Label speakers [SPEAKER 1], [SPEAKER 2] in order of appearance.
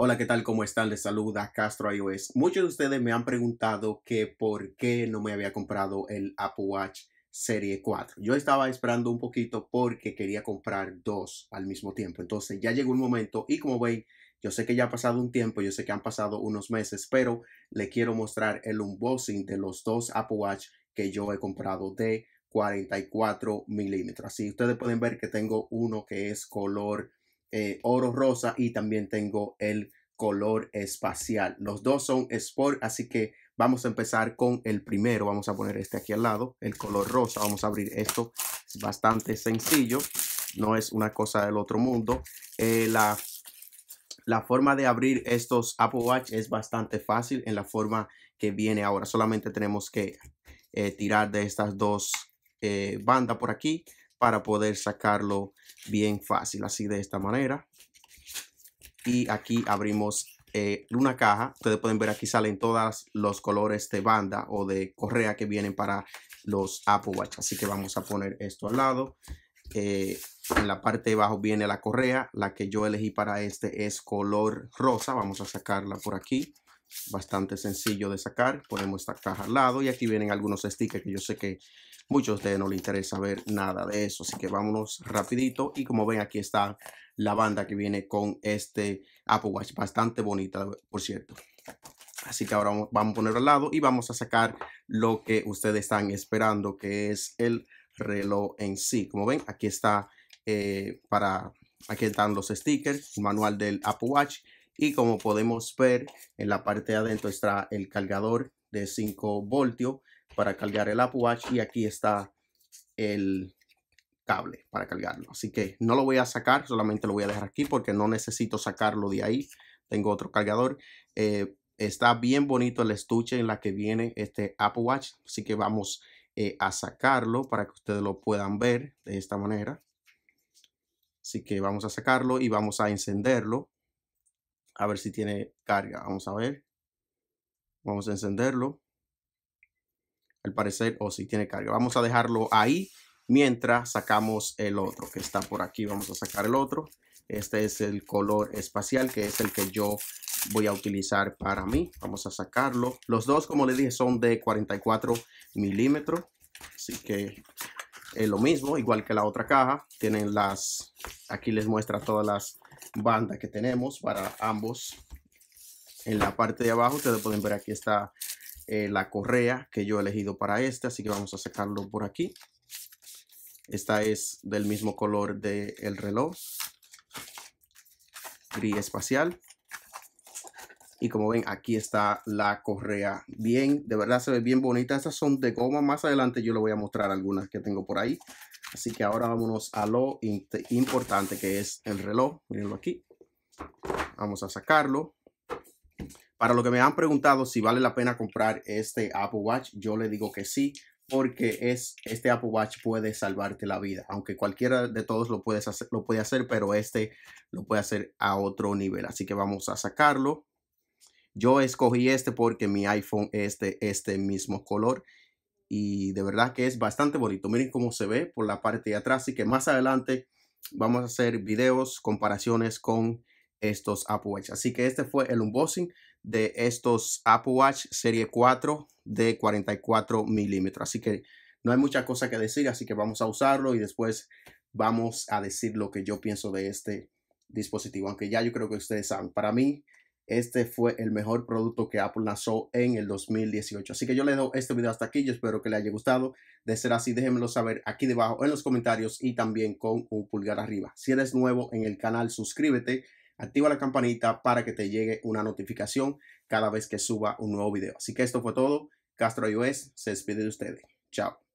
[SPEAKER 1] Hola, ¿qué tal? ¿Cómo están? Les saluda Castro iOS. Muchos de ustedes me han preguntado que por qué no me había comprado el Apple Watch Serie 4. Yo estaba esperando un poquito porque quería comprar dos al mismo tiempo. Entonces ya llegó el momento y como veis, yo sé que ya ha pasado un tiempo, yo sé que han pasado unos meses, pero le quiero mostrar el unboxing de los dos Apple Watch que yo he comprado de 44 milímetros. Así ustedes pueden ver que tengo uno que es color eh, oro rosa y también tengo el color espacial. Los dos son sport, así que vamos a empezar con el primero. Vamos a poner este aquí al lado, el color rosa. Vamos a abrir esto. Es bastante sencillo. No es una cosa del otro mundo. Eh, la, la forma de abrir estos Apple Watch es bastante fácil en la forma que viene ahora. Solamente tenemos que eh, tirar de estas dos bandas por aquí para poder sacarlo bien fácil, así de esta manera. Y aquí abrimos eh, una caja. Ustedes pueden ver aquí salen todos los colores de banda o de correa que vienen para los Apple Watch. Así que vamos a poner esto al lado. Eh, en la parte de abajo viene la correa. La que yo elegí para este es color rosa. Vamos a sacarla por aquí bastante sencillo de sacar. Ponemos esta caja al lado y aquí vienen algunos stickers que yo sé que muchos de ustedes no les interesa ver nada de eso. Así que vámonos rapidito y como ven aquí está la banda que viene con este Apple Watch. Bastante bonita, por cierto. Así que ahora vamos a ponerlo al lado y vamos a sacar lo que ustedes están esperando, que es el reloj en sí. Como ven, aquí está eh, para... Aquí están los stickers, manual del Apple Watch y como podemos ver en la parte de adentro está el cargador de 5 voltios para cargar el Apple Watch y aquí está el cable para cargarlo. Así que no lo voy a sacar, solamente lo voy a dejar aquí porque no necesito sacarlo de ahí. Tengo otro cargador. Eh, está bien bonito el estuche en la que viene este Apple Watch. Así que vamos eh, a sacarlo para que ustedes lo puedan ver de esta manera. Así que vamos a sacarlo y vamos a encenderlo a ver si tiene carga. Vamos a ver. Vamos a encenderlo. Al parecer, o si tiene carga. Vamos a dejarlo ahí mientras sacamos el otro que está por aquí. Vamos a sacar el otro. Este es el color espacial que es el que yo voy a utilizar para mí. Vamos a sacarlo. Los dos, como les dije, son de 44 milímetros. Así que es lo mismo, igual que la otra caja. Tienen las, aquí les muestra todas las banda que tenemos para ambos. En la parte de abajo ustedes pueden ver aquí está eh, la correa que yo he elegido para este, así que vamos a sacarlo por aquí. Esta es del mismo color del el reloj, gris espacial. Y como ven, aquí está la correa. Bien, de verdad se ve bien bonita. Estas son de goma. Más adelante yo le voy a mostrar algunas que tengo por ahí. Así que ahora vámonos a lo importante que es el reloj. Mírenlo aquí. Vamos a sacarlo. Para lo que me han preguntado si vale la pena comprar este Apple Watch, yo le digo que sí, porque es, este Apple Watch puede salvarte la vida. Aunque cualquiera de todos lo, puedes hacer, lo puede hacer, pero este lo puede hacer a otro nivel. Así que vamos a sacarlo. Yo escogí este porque mi iPhone es de este mismo color y de verdad que es bastante bonito. Miren cómo se ve por la parte de atrás. Así que más adelante vamos a hacer videos, comparaciones con estos Apple Watch. Así que este fue el unboxing de estos Apple Watch Serie 4 de 44 milímetros. Así que no hay mucha cosa que decir, así que vamos a usarlo y después vamos a decir lo que yo pienso de este dispositivo. Aunque ya yo creo que ustedes saben, para mí este fue el mejor producto que Apple lanzó en el 2018. Así que yo le doy este video hasta aquí. Yo espero que le haya gustado. De ser así, déjenmelo saber aquí debajo en los comentarios y también con un pulgar arriba. Si eres nuevo en el canal, suscríbete, activa la campanita para que te llegue una notificación cada vez que suba un nuevo video. Así que esto fue todo. Castro iOS se despide de ustedes. Chao.